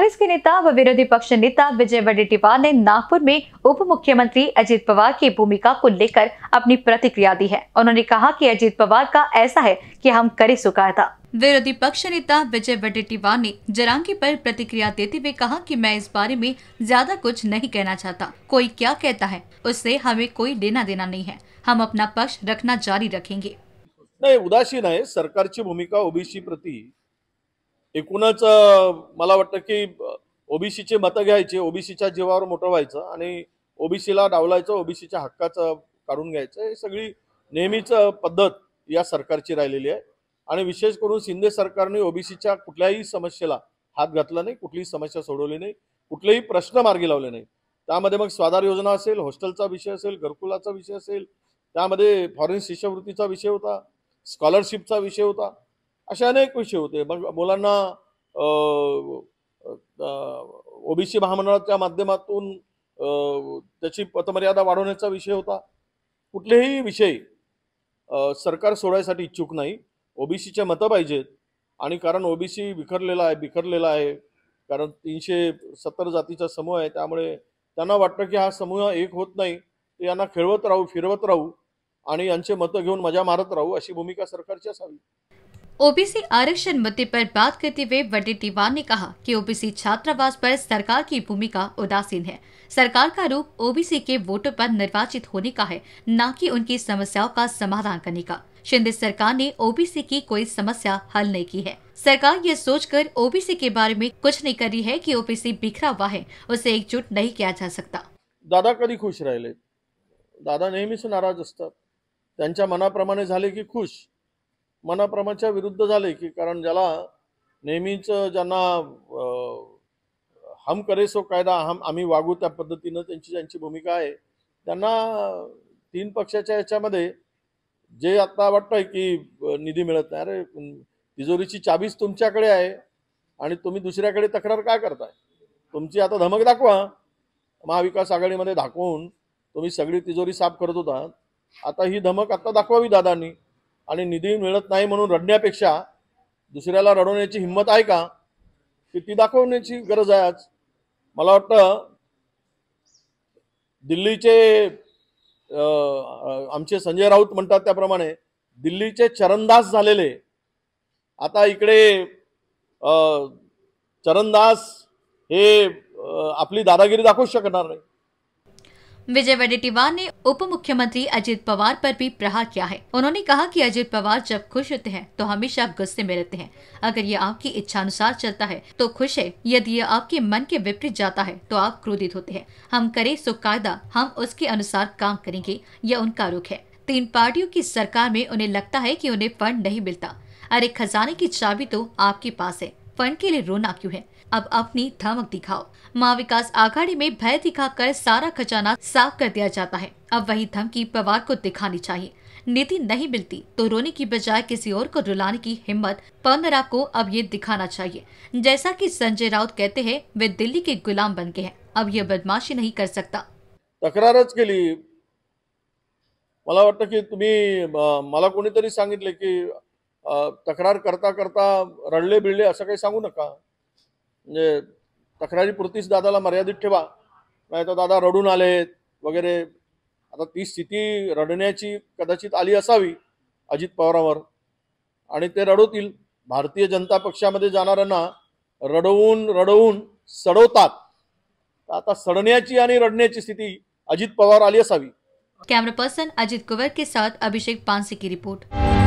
कांग्रेस के नेता व विरोधी पक्ष नेता विजय वडेटीवार ने नागपुर में उप मुख्यमंत्री अजीत पवार की भूमिका को लेकर अपनी प्रतिक्रिया दी है उन्होंने कहा कि अजीत पवार का ऐसा है कि हम करे सुकाया था विरोधी पक्ष नेता विजय वडेटीवार ने जरांगी पर प्रतिक्रिया देते हुए कहा कि मैं इस बारे में ज्यादा कुछ नहीं कहना चाहता कोई क्या कहता है उससे हमें कोई लेना देना नहीं है हम अपना पक्ष रखना जारी रखेंगे नहीं उदासीन सरकार की भूमिका ओबीसी प्रति एकूणच मला वाटतं की ओबीसीचे मतं घ्यायचे ओबीसीच्या जीवावर मोठं व्हायचं आणि ओबीसीला डावलायचं ओबीसीच्या हक्काचं काढून घ्यायचं हे सगळी नेहमीच पद्धत या सरकारची राहिलेली आहे आणि विशेष करून शिंदे सरकारने ओबीसीच्या कुठल्याही समस्येला हात घातला नाही कुठलीही समस्या सोडवली नाही कुठलेही प्रश्न मार्गी लावले नाही त्यामध्ये मग स्वाधार योजना असेल हॉस्टेलचा विषय असेल घरकुलाचा विषय असेल त्यामध्ये फॉरेन शिष्यवृत्तीचा विषय होता स्कॉलरशिपचा विषय होता असे अनेक विषय होते मग मुलांना ओबीसी महामंडळाच्या माध्यमातून त्याची पतमर्यादा वाढवण्याचा विषय होता कुठलेही विषय सरकार सोडायसाठी इच्छुक नाही ओबीसीचे मतं पाहिजेत आणि कारण ओबीसी विखरलेला आहे बिखरलेला आहे कारण तीनशे सत्तर जातीचा समूह आहे त्यामुळे त्यांना वाटतं की हा समूह एक होत नाही तर यांना खेळवत राहू फिरवत राहू आणि यांचे मतं घेऊन मजा मारत राहू अशी भूमिका सरकारची असावी ओबीसी आरक्षण मुद्दे पर बात करते हुए वडी तिवान ने कहा कि ओबीसी छात्रावास पर सरकार की भूमिका उदासीन है सरकार का रूप ओबीसी के वोटों पर निर्वाचित होने का है न कि उनकी समस्याओं का समाधान करने का शिंदे सरकार ने ओबीसी की कोई समस्या हल नहीं की है सरकार ये सोचकर ओबीसी के बारे में कुछ नहीं कर रही है कि ओबीसी बिखरा हुआ है उसे एकजुट नहीं किया जा सकता दादा कभी खुश रहे दादा से नाराज मना प्रमाण की खुश मनाप्रमाच्या विरुद्ध झाले की कारण ज्याला नेहमीच ज्यांना हम करेसो कायदा हम आम्ही वागू त्या पद्धतीनं त्यांची ज्यांची भूमिका आहे त्यांना तीन पक्षाच्या याच्यामध्ये जे आता वाटतंय की निधी मिळत नाही अरे तिजोरीची चाबीच तुमच्याकडे आहे आणि तुम्ही दुसऱ्याकडे तक्रार काय करताय तुमची आता धमक दाखवा महाविकास आघाडीमध्ये दाखवून तुम्ही सगळी तिजोरी साफ करत होता आता ही धमक आता दाखवावी दादांनी आणि निधी मिळत नाही म्हणून रडण्यापेक्षा दुसऱ्याला रडवण्याची हिंमत आहे का की ती दाखवण्याची गरज आहे आज मला वाटतं दिल्लीचे आमचे संजय राऊत म्हणतात त्याप्रमाणे दिल्लीचे चरणदास झालेले आता इकडे चरणदास हे आपली दादागिरी दाखवू शकणार नाही विजय वडेटीवार ने उप मुख्यमंत्री अजित पवार पर भी प्रहार किया है उन्होंने कहा कि अजित पवार जब खुश होते हैं तो हमेशा गुस्से में रहते हैं अगर ये आपकी इच्छा अनुसार चलता है तो खुश है यदि ये आपके मन के विपरीत जाता है तो आप क्रोधित होते हैं हम करें सो कायदा हम उसके अनुसार काम करेंगे यह उनका रुख है तीन पार्टियों की सरकार में उन्हें लगता है की उन्हें फंड नहीं मिलता अरे खजाने की चाबी तो आपके पास है फंड के लिए रोना क्यों है अब अपनी धमक दिखाओ महा विकास आघाड़ी में भय दिखाकर सारा खजाना साफ कर दिया जाता है अब वही धमकी पवार को दिखानी चाहिए नीति नहीं मिलती तो रोने की बजाय किसी और को रुलाने की हिम्मत पंदरा को अब ये दिखाना चाहिए जैसा कि संजय राउत कहते हैं वे दिल्ली के गुलाम बन गए हैं अब ये बदमाशी नहीं कर सकता तक्रारच केली मला वाटतं की तुम्ही मला कोणीतरी सांगितले की तक्रार करता करता रडले बिळले असं काही सांगू नका म्हणजे तक्रारीपुरतीच दादाला मर्यादित ठेवा नाही तर दादा रडून आलेत वगैरे आता ती स्थिती रडण्याची कदाचित आली असावी अजित पवारांवर आणि ते रडवतील भारतीय जनता पक्षामध्ये जाणाऱ्यांना रडवून रडवून सडवतात आता सडण्याची आणि रडण्याची स्थिती अजित पवार आली असावी कॅमेरा पर्सन अजित कुवर के साथ अभिषेक पानसे की रिपोर्ट